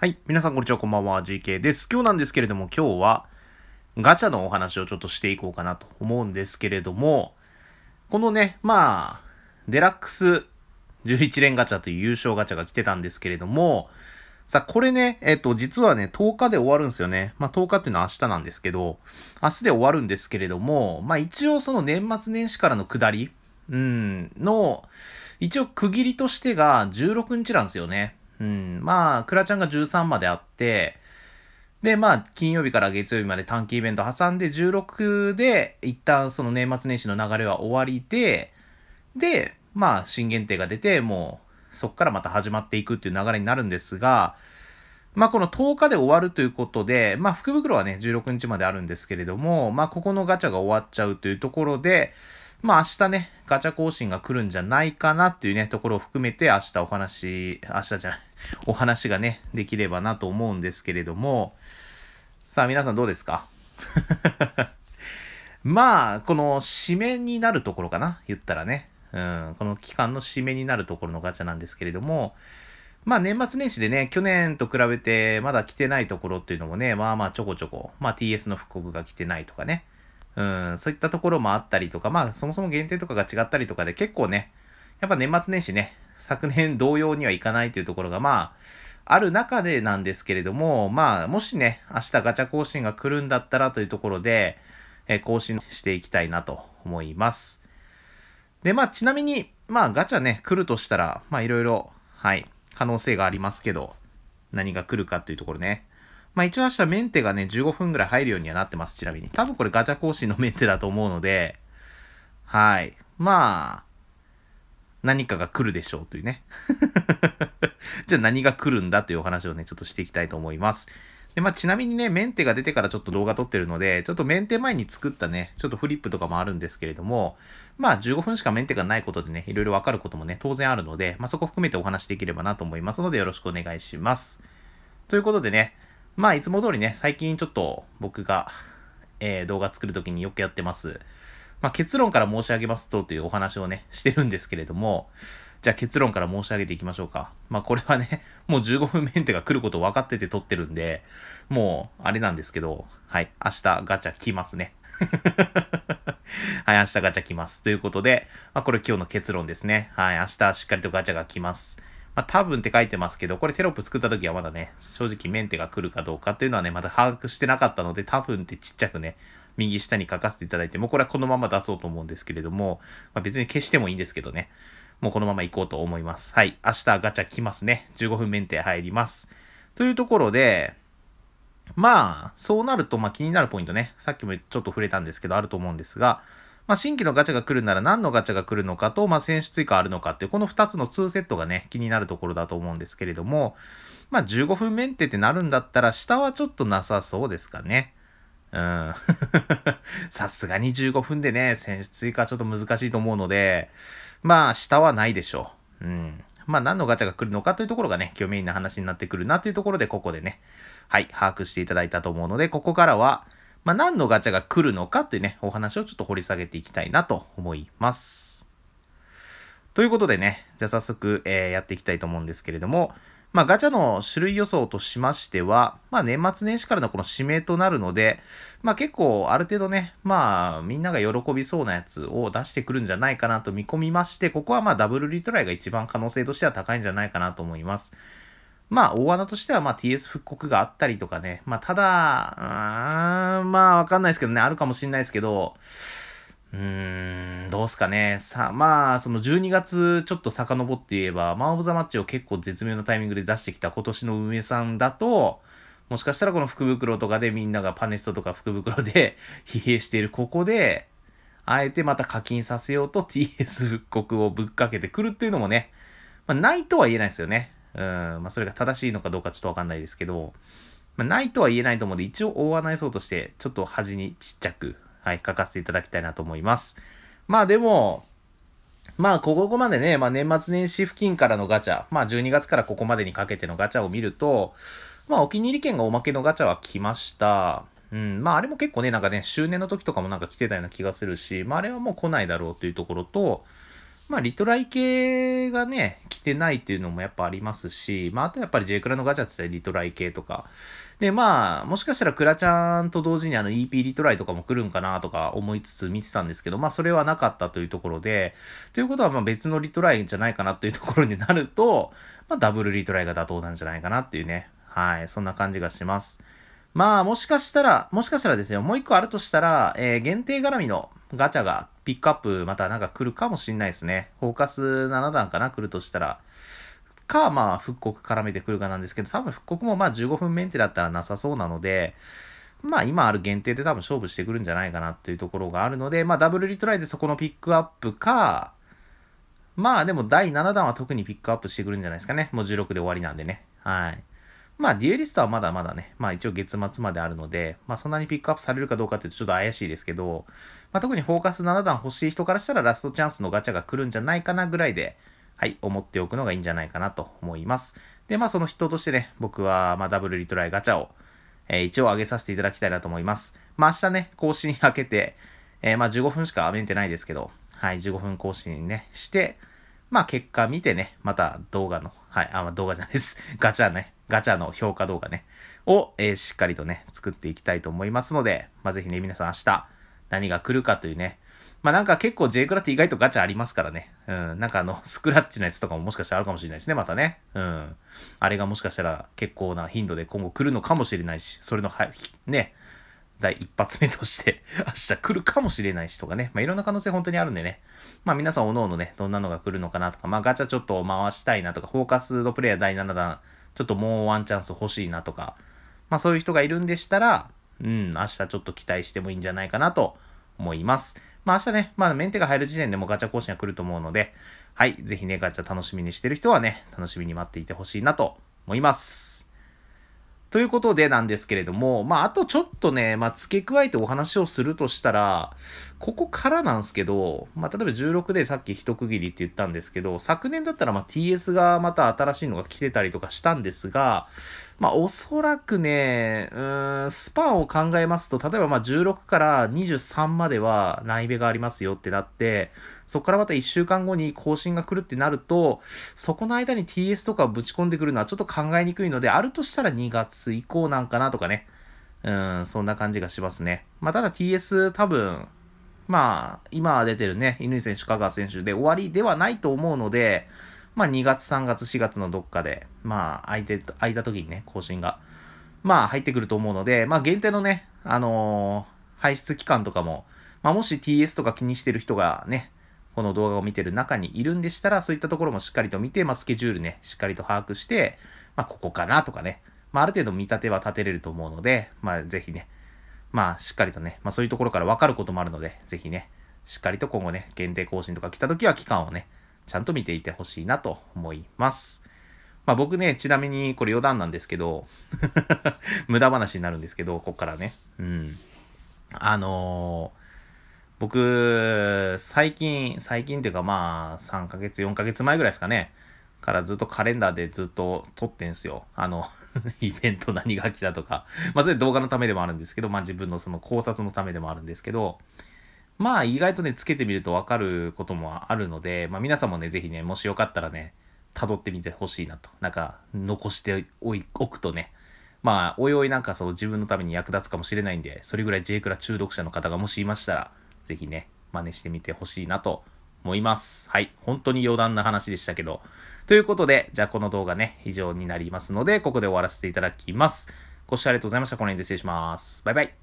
はい。皆さん、こんにちは。こんばんは。GK です。今日なんですけれども、今日はガチャのお話をちょっとしていこうかなと思うんですけれども、このね、まあ、デラックス11連ガチャという優勝ガチャが来てたんですけれども、さあ、これね、えっと、実はね、10日で終わるんですよね。まあ、10日っていうのは明日なんですけど、明日で終わるんですけれども、まあ、一応その年末年始からの下り、うん、の、一応区切りとしてが16日なんですよね。うん、まあ、クラちゃんが13まであって、で、まあ、金曜日から月曜日まで短期イベント挟んで、16で、一旦その年末年始の流れは終わりで、で、まあ、新限定が出て、もう、そっからまた始まっていくっていう流れになるんですが、まあ、この10日で終わるということで、まあ、福袋はね、16日まであるんですけれども、まあ、ここのガチャが終わっちゃうというところで、まあ明日ね、ガチャ更新が来るんじゃないかなっていうね、ところを含めて明日お話、明日じゃない お話がね、できればなと思うんですけれども、さあ皆さんどうですか まあ、この締めになるところかな言ったらね。うん、この期間の締めになるところのガチャなんですけれども、まあ年末年始でね、去年と比べてまだ来てないところっていうのもね、まあまあちょこちょこ、まあ TS の復刻が来てないとかね、うん、そういったところもあったりとか、まあ、そもそも限定とかが違ったりとかで結構ね、やっぱ年末年始ね、昨年同様にはいかないというところが、まあ、ある中でなんですけれども、まあ、もしね、明日ガチャ更新が来るんだったらというところで、えー、更新していきたいなと思います。で、まあ、ちなみに、まあ、ガチャね、来るとしたら、まあ、いろいろ、はい、可能性がありますけど、何が来るかというところね。まあ一応明日メンテがね、15分ぐらい入るようにはなってます、ちなみに。多分これガチャ更新のメンテだと思うので、はい。まあ、何かが来るでしょうというね。じゃあ何が来るんだというお話をね、ちょっとしていきたいと思います。で、まあ、ちなみにね、メンテが出てからちょっと動画撮ってるので、ちょっとメンテ前に作ったね、ちょっとフリップとかもあるんですけれども、まあ、15分しかメンテがないことでね、いろいろわかることもね、当然あるので、まあ、そこ含めてお話できればなと思いますので、よろしくお願いします。ということでね、まあ、いつも通りね、最近ちょっと僕が、えー、動画作るときによくやってます。まあ、結論から申し上げますとというお話をね、してるんですけれども、じゃあ結論から申し上げていきましょうか。まあ、これはね、もう15分メンテが来ること分かってて撮ってるんで、もう、あれなんですけど、はい、明日ガチャ来ますね。はい、明日ガチャ来ます。ということで、まあ、これ今日の結論ですね。はい、明日しっかりとガチャが来ます。まあ、多分って書いてますけど、これテロップ作った時はまだね、正直メンテが来るかどうかっていうのはね、まだ把握してなかったので、多分ってちっちゃくね、右下に書かせていただいて、もうこれはこのまま出そうと思うんですけれども、まあ、別に消してもいいんですけどね、もうこのまま行こうと思います。はい。明日ガチャ来ますね。15分メンテ入ります。というところで、まあ、そうなると、まあ気になるポイントね、さっきもちょっと触れたんですけど、あると思うんですが、まあ、新規のガチャが来るなら何のガチャが来るのかと、まあ、選手追加あるのかっていう、この2つの2セットがね、気になるところだと思うんですけれども、まあ、15分メンテってなるんだったら、下はちょっとなさそうですかね。うん。さすがに15分でね、選手追加ちょっと難しいと思うので、まあ、下はないでしょう。うん。まあ、何のガチャが来るのかというところがね、今日メインな話になってくるなというところで、ここでね、はい、把握していただいたと思うので、ここからは、まあ、何のガチャが来るのかっていうね、お話をちょっと掘り下げていきたいなと思います。ということでね、じゃあ早速、えー、やっていきたいと思うんですけれども、まあ、ガチャの種類予想としましては、まあ、年末年始からのこの指名となるので、まあ、結構ある程度ね、まあ、みんなが喜びそうなやつを出してくるんじゃないかなと見込みまして、ここはまあ、ダブルリトライが一番可能性としては高いんじゃないかなと思います。まあ、大穴としては、まあ、TS 復刻があったりとかね。まあ、ただ、うーん、まあ、わかんないですけどね、あるかもしんないですけど、うーん、どうすかね。さ、まあ、その12月ちょっと遡って言えば、マン・オブ・ザ・マッチを結構絶妙なタイミングで出してきた今年の運営さんだと、もしかしたらこの福袋とかでみんながパネストとか福袋で 疲弊しているここで、あえてまた課金させようと TS 復刻をぶっかけてくるっていうのもね、まあ、ないとは言えないですよね。うん、まあ、それが正しいのかどうかちょっとわかんないですけど、まあ、ないとは言えないと思うので、一応大穴予想として、ちょっと端にちっちゃく、はい、書かせていただきたいなと思います。まあでも、まあ、ここまでね、まあ、年末年始付近からのガチャ、まあ、12月からここまでにかけてのガチャを見ると、まあ、お気に入り券がおまけのガチャは来ました。うん、まあ、あれも結構ね、なんかね、周年の時とかもなんか来てたような気がするし、まあ、あれはもう来ないだろうというところと、まあ、リトライ系がね、来てないっていうのもやっぱありますし、まあ、あとやっぱり J クラのガチャってリトライ系とか。で、まあ、もしかしたらクラちゃんと同時にあの EP リトライとかも来るんかなとか思いつつ見てたんですけど、まあ、それはなかったというところで、ということはまあ別のリトライじゃないかなというところになると、まあ、ダブルリトライが妥当なんじゃないかなっていうね。はい、そんな感じがします。まあ、もしかしたら、もしかしたらですよ、もう一個あるとしたら、えー、限定絡みのガチャがピックアップ、またなんか来るかもしんないですね。フォーカス7段かな、来るとしたら。か、まあ、復刻絡めてくるかなんですけど、多分復刻もまあ15分メンテだったらなさそうなので、まあ今ある限定で多分勝負してくるんじゃないかなっていうところがあるので、まあダブルリトライでそこのピックアップか、まあでも第7弾は特にピックアップしてくるんじゃないですかね。もう16で終わりなんでね。はい。まあ、デュエリストはまだまだね、まあ一応月末まであるので、まあそんなにピックアップされるかどうかっていうとちょっと怪しいですけど、まあ特にフォーカス7段欲しい人からしたらラストチャンスのガチャが来るんじゃないかなぐらいで、はい、思っておくのがいいんじゃないかなと思います。で、まあその人としてね、僕は、まダブルリトライガチャを、えー、一応上げさせていただきたいなと思います。まあ明日ね、更新開けて、えー、まあ15分しかメンてないですけど、はい、15分更新ね、して、まあ結果見てね、また動画の、はい、あ、まあ動画じゃないです。ガチャね、ガチャの評価動画ね、を、えー、しっかりとね、作っていきたいと思いますので、まぜひね、皆さん明日何が来るかというね、まあなんか結構 J クラって意外とガチャありますからね。うん。なんかあの、スクラッチのやつとかももしかしたらあるかもしれないですね、またね。うん。あれがもしかしたら結構な頻度で今後来るのかもしれないし、それのは、ね、第一発目として 明日来るかもしれないしとかね。まあいろんな可能性本当にあるんでね。まあ皆さん各々ね、どんなのが来るのかなとか、まあガチャちょっと回したいなとか、フォーカスドプレイヤー第7弾、ちょっともうワンチャンス欲しいなとか、まあそういう人がいるんでしたら、うん、明日ちょっと期待してもいいんじゃないかなと思います。まあ明日ね、まあメンテが入る時点でもガチャ更新が来ると思うので、はい、ぜひね、ガチャ楽しみにしてる人はね、楽しみに待っていてほしいなと思います。ということでなんですけれども、まあ、あとちょっとね、まあ、付け加えてお話をするとしたら、ここからなんですけど、まあ、例えば16でさっき一区切りって言ったんですけど、昨年だったらま TS がまた新しいのが来てたりとかしたんですが、まあ、おそらくね、うん、スパンを考えますと、例えばまあ16から23まではライベがありますよってなって、そこからまた1週間後に更新が来るってなると、そこの間に TS とかをぶち込んでくるのはちょっと考えにくいので、あるとしたら2月以降なんかなとかね。うん、そんな感じがしますね。まあ、ただ TS 多分、まあ、今出てるね、井選手、香川選手で終わりではないと思うので、まあ2月、3月、4月のどっかで、まあ空いて、空いた時にね、更新が、まあ入ってくると思うので、まあ限定のね、あのー、排出期間とかも、まあもし TS とか気にしてる人がね、この動画を見てる中にいるんでしたら、そういったところもしっかりと見て、まあスケジュールね、しっかりと把握して、まあここかなとかね、まあある程度見立ては立てれると思うので、まあぜひね、まあしっかりとね、まあそういうところからわかることもあるので、ぜひね、しっかりと今後ね、限定更新とか来た時は期間をね、ちゃんと見ていてほしいなと思います。まあ僕ね、ちなみにこれ余談なんですけど 無駄話になるんですけど、こっからね。うん。あのー、僕、最近、最近っていうかまあ、3ヶ月、4ヶ月前ぐらいですかね、からずっとカレンダーでずっと撮ってんすよ。あの イベント何が来たとか。まあそれ動画のためでもあるんですけど、まあ自分のその考察のためでもあるんですけど、まあ意外とね、つけてみるとわかることもあるので、まあ皆さんもね、ぜひね、もしよかったらね、辿ってみてほしいなと。なんか、残しておくとね、まあ、おいおいなんかその自分のために役立つかもしれないんで、それぐらい J クラ中毒者の方がもしいましたら、ぜひね、真似してみてほしいなと思います。はい。本当に余談な話でしたけど。ということで、じゃあこの動画ね、以上になりますので、ここで終わらせていただきます。ご視聴ありがとうございました。この辺で失礼します。バイバイ。